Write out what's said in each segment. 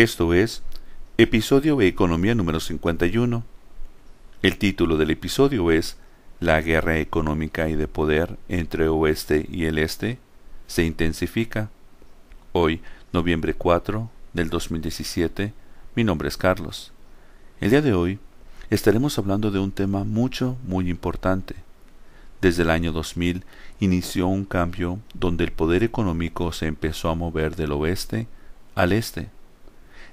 Esto es, episodio de Economía número 51. El título del episodio es La guerra económica y de poder entre oeste y el este se intensifica. Hoy, noviembre 4 del 2017, mi nombre es Carlos. El día de hoy estaremos hablando de un tema mucho, muy importante. Desde el año 2000 inició un cambio donde el poder económico se empezó a mover del oeste al este.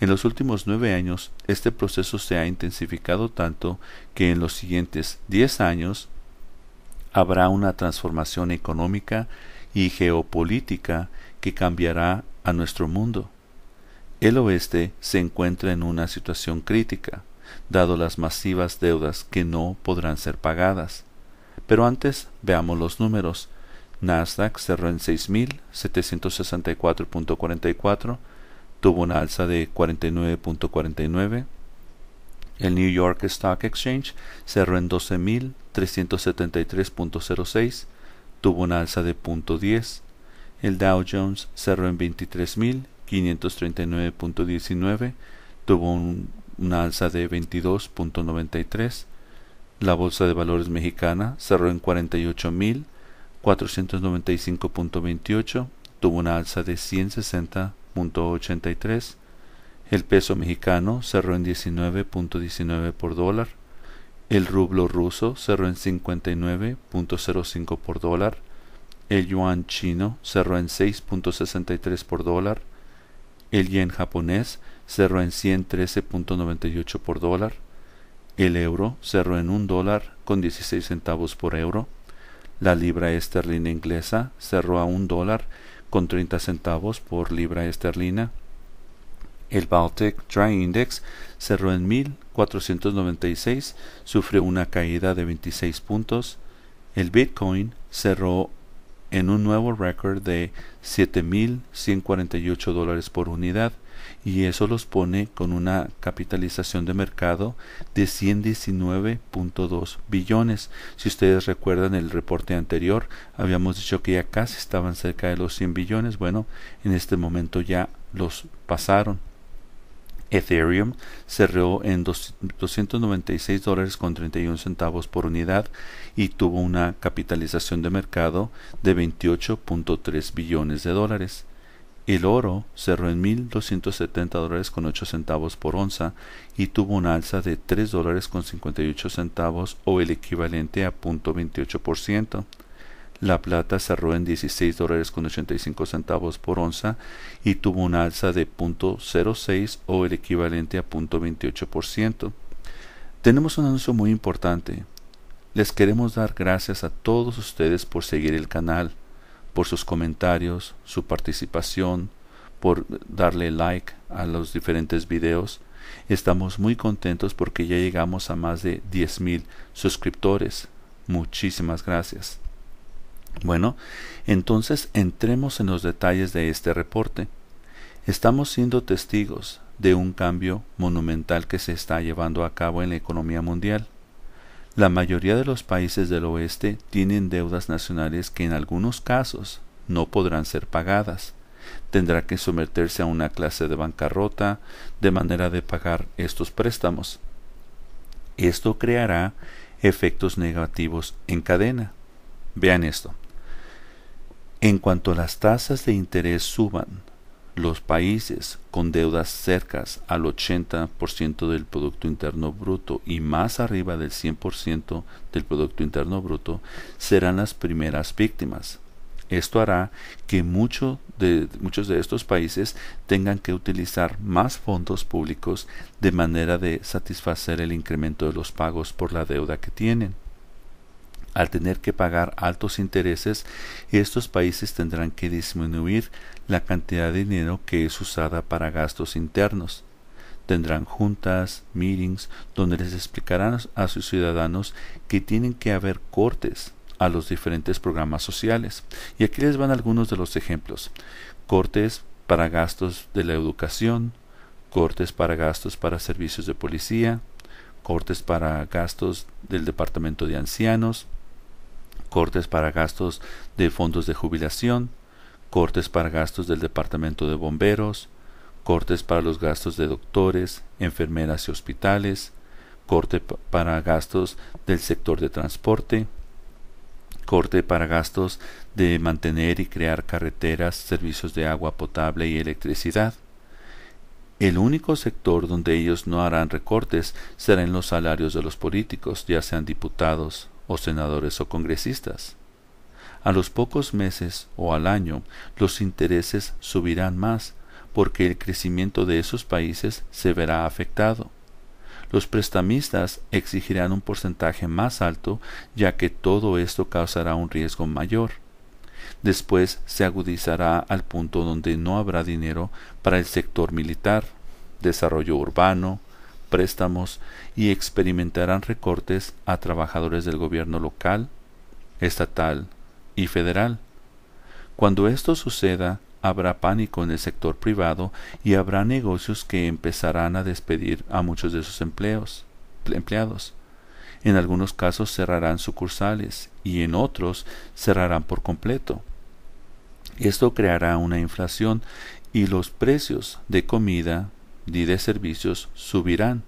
En los últimos nueve años, este proceso se ha intensificado tanto que en los siguientes diez años habrá una transformación económica y geopolítica que cambiará a nuestro mundo. El oeste se encuentra en una situación crítica, dado las masivas deudas que no podrán ser pagadas. Pero antes veamos los números. Nasdaq cerró en 6.764.44, tuvo una alza de 49.49. El New York Stock Exchange cerró en 12.373.06, tuvo una alza de 0.10. El Dow Jones cerró en 23.539.19, tuvo un, una alza de 22.93. La Bolsa de Valores Mexicana cerró en 48.495.28, tuvo una alza de 160 el peso mexicano cerró en 19.19 por dólar. El rublo ruso cerró en 59.05 por dólar. El yuan chino cerró en 6.63 por dólar. El yen japonés cerró en 113.98 por dólar. El euro cerró en un dólar con 16 centavos por euro. La libra esterlina inglesa cerró a un dólar con 30 centavos por libra esterlina. El Baltic Dry Index cerró en 1496, sufrió una caída de 26 puntos. El Bitcoin cerró en un nuevo récord de 7.148 dólares por unidad y eso los pone con una capitalización de mercado de 119.2 billones. Si ustedes recuerdan el reporte anterior, habíamos dicho que ya casi estaban cerca de los 100 billones. Bueno, en este momento ya los pasaron. Ethereum cerró en 296 dólares con 31 centavos por unidad y tuvo una capitalización de mercado de 28.3 billones de dólares. El oro cerró en 1.270 dólares con 8 centavos por onza y tuvo una alza de 3 dólares con 58 centavos o el equivalente a 0.28%. La plata cerró en 16 dólares con 85 centavos por onza y tuvo un alza de 0.06 o el equivalente a 0.28%. Tenemos un anuncio muy importante. Les queremos dar gracias a todos ustedes por seguir el canal, por sus comentarios, su participación, por darle like a los diferentes videos. Estamos muy contentos porque ya llegamos a más de 10.000 suscriptores. Muchísimas gracias. Bueno, entonces entremos en los detalles de este reporte. Estamos siendo testigos de un cambio monumental que se está llevando a cabo en la economía mundial. La mayoría de los países del oeste tienen deudas nacionales que en algunos casos no podrán ser pagadas. Tendrá que someterse a una clase de bancarrota de manera de pagar estos préstamos. Esto creará efectos negativos en cadena. Vean esto. En cuanto las tasas de interés suban, los países con deudas cercas al 80% del Producto Interno Bruto y más arriba del 100% del Producto Interno Bruto serán las primeras víctimas. Esto hará que muchos de estos países tengan que utilizar más fondos públicos de manera de satisfacer el incremento de los pagos por la deuda que tienen. Al tener que pagar altos intereses, estos países tendrán que disminuir la cantidad de dinero que es usada para gastos internos. Tendrán juntas, meetings, donde les explicarán a sus ciudadanos que tienen que haber cortes a los diferentes programas sociales. Y aquí les van algunos de los ejemplos. Cortes para gastos de la educación, cortes para gastos para servicios de policía, cortes para gastos del departamento de ancianos, cortes para gastos de fondos de jubilación, cortes para gastos del Departamento de Bomberos, cortes para los gastos de doctores, enfermeras y hospitales, corte para gastos del sector de transporte, corte para gastos de mantener y crear carreteras, servicios de agua potable y electricidad. El único sector donde ellos no harán recortes serán los salarios de los políticos, ya sean diputados o senadores o congresistas. A los pocos meses o al año los intereses subirán más porque el crecimiento de esos países se verá afectado. Los prestamistas exigirán un porcentaje más alto ya que todo esto causará un riesgo mayor. Después se agudizará al punto donde no habrá dinero para el sector militar, desarrollo urbano, préstamos y experimentarán recortes a trabajadores del gobierno local, estatal y federal. Cuando esto suceda, habrá pánico en el sector privado y habrá negocios que empezarán a despedir a muchos de sus empleos, empleados. En algunos casos cerrarán sucursales y en otros cerrarán por completo. Esto creará una inflación y los precios de comida, ni de servicios subirán.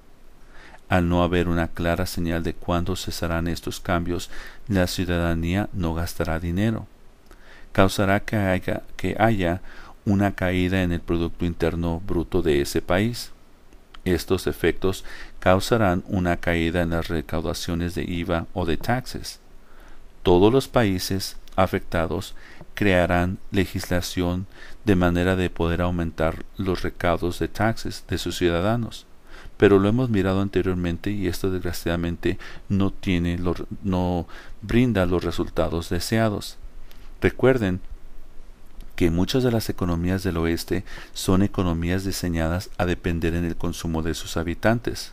Al no haber una clara señal de cuándo cesarán estos cambios, la ciudadanía no gastará dinero. Causará que haya, que haya una caída en el Producto Interno Bruto de ese país. Estos efectos causarán una caída en las recaudaciones de IVA o de taxes. Todos los países afectados crearán legislación de manera de poder aumentar los recaudos de taxes de sus ciudadanos. Pero lo hemos mirado anteriormente y esto desgraciadamente no tiene no brinda los resultados deseados. Recuerden que muchas de las economías del oeste son economías diseñadas a depender en el consumo de sus habitantes.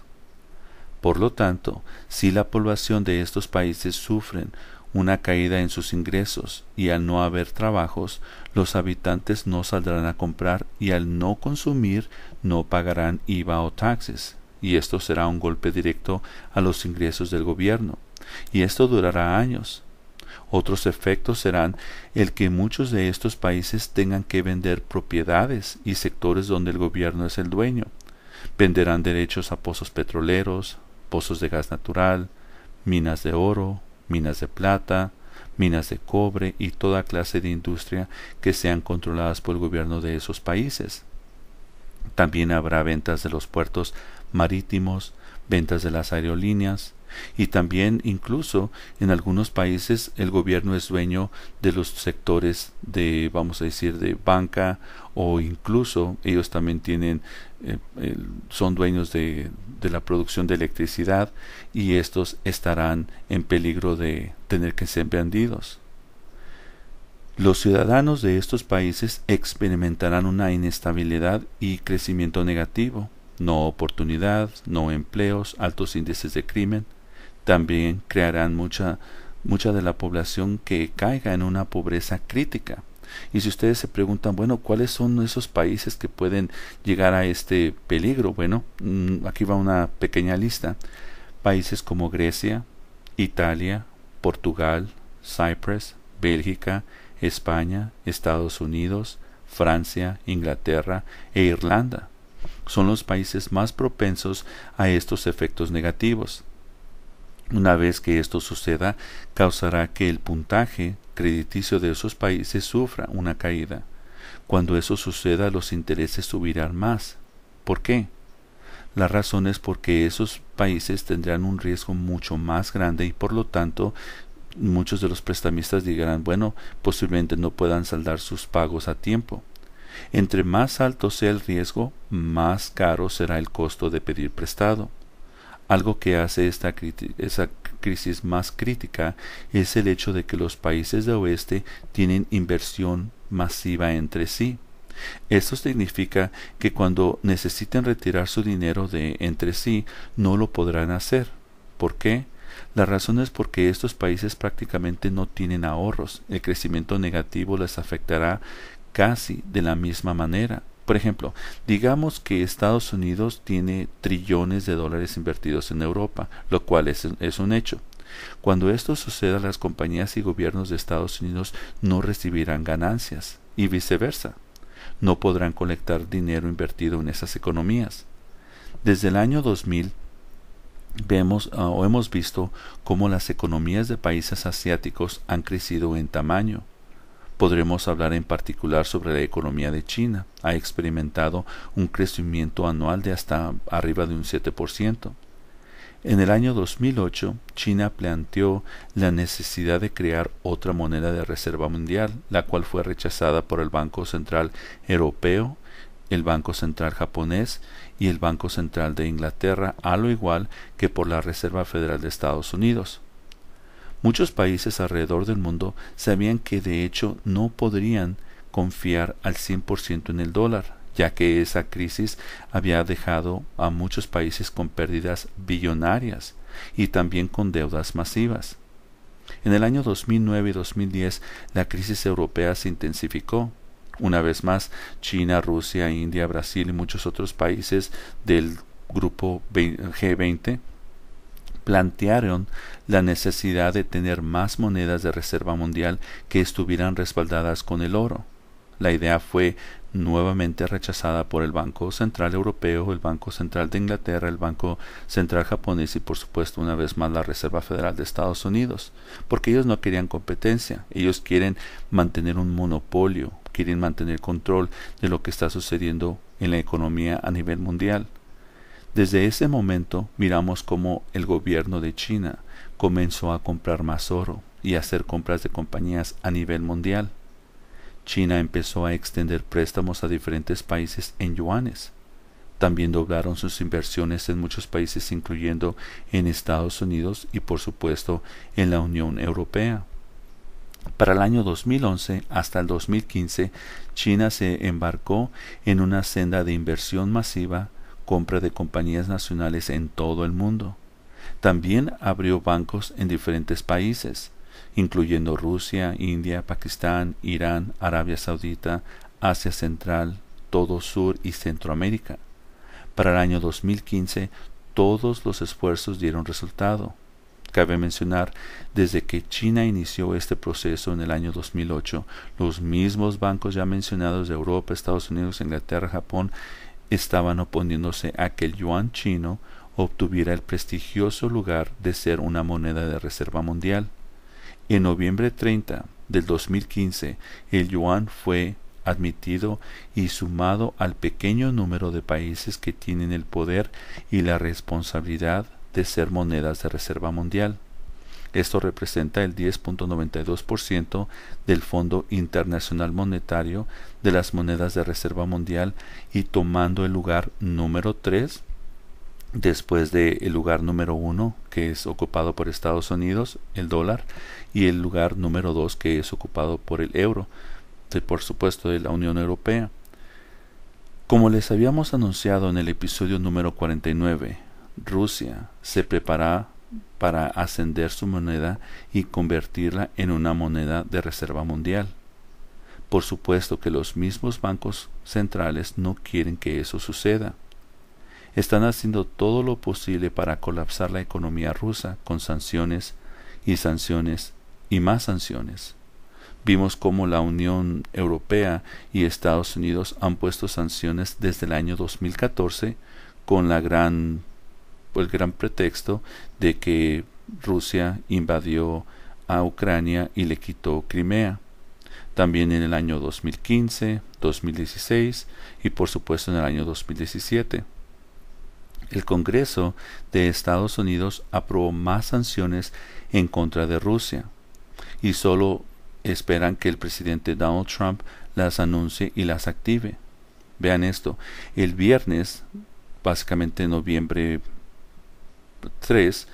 Por lo tanto, si la población de estos países sufren una caída en sus ingresos y al no haber trabajos, los habitantes no saldrán a comprar y al no consumir no pagarán IVA o taxes, y esto será un golpe directo a los ingresos del gobierno, y esto durará años. Otros efectos serán el que muchos de estos países tengan que vender propiedades y sectores donde el gobierno es el dueño. Venderán derechos a pozos petroleros, pozos de gas natural, minas de oro, minas de plata, minas de cobre y toda clase de industria que sean controladas por el gobierno de esos países. También habrá ventas de los puertos marítimos, ventas de las aerolíneas, y también incluso en algunos países el gobierno es dueño de los sectores de vamos a decir de banca o incluso ellos también tienen eh, son dueños de, de la producción de electricidad y estos estarán en peligro de tener que ser vendidos. Los ciudadanos de estos países experimentarán una inestabilidad y crecimiento negativo, no oportunidad, no empleos, altos índices de crimen, también crearán mucha, mucha de la población que caiga en una pobreza crítica. Y si ustedes se preguntan, bueno, ¿cuáles son esos países que pueden llegar a este peligro? Bueno, mm, aquí va una pequeña lista. Países como Grecia, Italia, Portugal, Cyprus, Bélgica, España, Estados Unidos, Francia, Inglaterra e Irlanda son los países más propensos a estos efectos negativos. Una vez que esto suceda, causará que el puntaje crediticio de esos países sufra una caída. Cuando eso suceda, los intereses subirán más. ¿Por qué? La razón es porque esos países tendrán un riesgo mucho más grande y por lo tanto muchos de los prestamistas dirán, bueno, posiblemente no puedan saldar sus pagos a tiempo. Entre más alto sea el riesgo, más caro será el costo de pedir prestado. Algo que hace esta esa crisis más crítica es el hecho de que los países de oeste tienen inversión masiva entre sí. Esto significa que cuando necesiten retirar su dinero de entre sí, no lo podrán hacer. ¿Por qué? La razón es porque estos países prácticamente no tienen ahorros. El crecimiento negativo les afectará casi de la misma manera. Por ejemplo, digamos que Estados Unidos tiene trillones de dólares invertidos en Europa, lo cual es, un hecho. Cuando esto suceda, las compañías y gobiernos de Estados Unidos no recibirán ganancias y viceversa. No podrán colectar dinero invertido en esas economías. Desde el año 2000 vemos ah, o hemos visto cómo las economías de países asiáticos han crecido en tamaño, Podremos hablar en particular sobre la economía de China. Ha experimentado un crecimiento anual de hasta arriba de un 7%. En el año 2008, China planteó la necesidad de crear otra moneda de reserva mundial, la cual fue rechazada por el Banco Central Europeo, el Banco Central Japonés y el Banco Central de Inglaterra, a lo igual que por la Reserva Federal de Estados Unidos. Muchos países alrededor del mundo sabían que de hecho no podrían confiar al 100% en el dólar, ya que esa crisis había dejado a muchos países con pérdidas billonarias y también con deudas masivas. En el año 2009 y 2010 la crisis europea se intensificó. Una vez más, China, Rusia, India, Brasil y muchos otros países del grupo G20 plantearon la necesidad de tener más monedas de reserva mundial que estuvieran respaldadas con el oro. La idea fue nuevamente rechazada por el Banco Central Europeo, el Banco Central de Inglaterra, el Banco Central japonés y por supuesto una vez más la Reserva Federal de Estados Unidos, porque ellos no querían competencia, ellos quieren mantener un monopolio, quieren mantener control de lo que está sucediendo en la economía a nivel mundial. Desde ese momento miramos cómo el gobierno de China comenzó a comprar más oro y a hacer compras de compañías a nivel mundial. China empezó a extender préstamos a diferentes países en yuanes. También doblaron sus inversiones en muchos países incluyendo en Estados Unidos y por supuesto en la Unión Europea. Para el año 2011 hasta el 2015, China se embarcó en una senda de inversión masiva compra de compañías nacionales en todo el mundo. También abrió bancos en diferentes países, incluyendo Rusia, India, Pakistán, Irán, Arabia Saudita, Asia Central, todo Sur y Centroamérica. Para el año 2015, todos los esfuerzos dieron resultado. Cabe mencionar, desde que China inició este proceso en el año 2008, los mismos bancos ya mencionados de Europa, Estados Unidos, Inglaterra, Japón estaban oponiéndose a que el yuan chino obtuviera el prestigioso lugar de ser una moneda de reserva mundial. En noviembre 30 del 2015, el yuan fue admitido y sumado al pequeño número de países que tienen el poder y la responsabilidad de ser monedas de reserva mundial. Esto representa el 10.92% del Fondo Internacional Monetario de las monedas de reserva mundial y tomando el lugar número 3 después del lugar número 1 que es ocupado por Estados Unidos, el dólar, y el lugar número 2 que es ocupado por el euro, de, por supuesto de la Unión Europea. Como les habíamos anunciado en el episodio número 49, Rusia se prepara para ascender su moneda y convertirla en una moneda de reserva mundial. Por supuesto que los mismos bancos centrales no quieren que eso suceda. Están haciendo todo lo posible para colapsar la economía rusa con sanciones y sanciones y más sanciones. Vimos cómo la Unión Europea y Estados Unidos han puesto sanciones desde el año 2014 con la gran el gran pretexto de que Rusia invadió a Ucrania y le quitó Crimea. También en el año 2015, 2016 y por supuesto en el año 2017. El Congreso de Estados Unidos aprobó más sanciones en contra de Rusia y solo esperan que el presidente Donald Trump las anuncie y las active. Vean esto, el viernes, básicamente noviembre 3.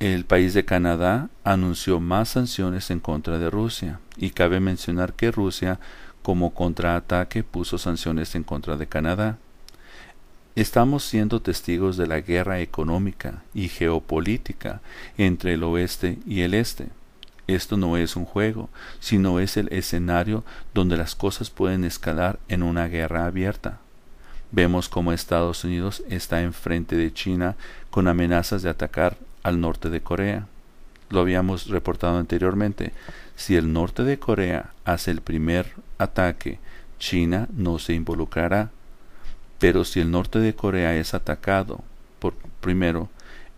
el país de Canadá anunció más sanciones en contra de Rusia, y cabe mencionar que Rusia, como contraataque, puso sanciones en contra de Canadá. Estamos siendo testigos de la guerra económica y geopolítica entre el oeste y el este. Esto no es un juego, sino es el escenario donde las cosas pueden escalar en una guerra abierta. Vemos cómo Estados Unidos está enfrente de China con amenazas de atacar al norte de Corea. Lo habíamos reportado anteriormente. Si el norte de Corea hace el primer ataque, China no se involucrará. Pero si el norte de Corea es atacado, por primero,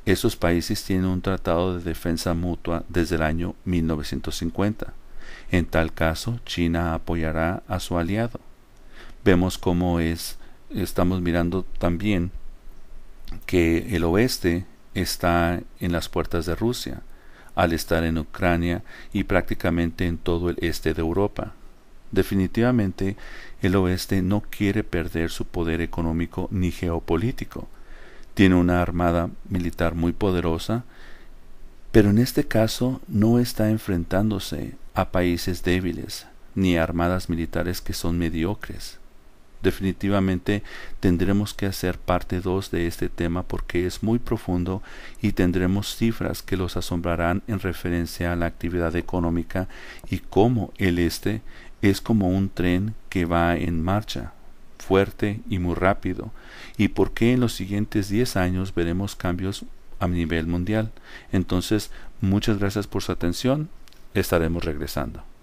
esos países tienen un tratado de defensa mutua desde el año 1950. En tal caso, China apoyará a su aliado. Vemos cómo es estamos mirando también que el oeste está en las puertas de Rusia, al estar en Ucrania y prácticamente en todo el este de Europa. Definitivamente, el oeste no quiere perder su poder económico ni geopolítico. Tiene una armada militar muy poderosa, pero en este caso no está enfrentándose a países débiles ni a armadas militares que son mediocres. Definitivamente tendremos que hacer parte 2 de este tema porque es muy profundo y tendremos cifras que los asombrarán en referencia a la actividad económica y cómo el este es como un tren que va en marcha fuerte y muy rápido, y por qué en los siguientes 10 años veremos cambios a nivel mundial. Entonces, muchas gracias por su atención. Estaremos regresando.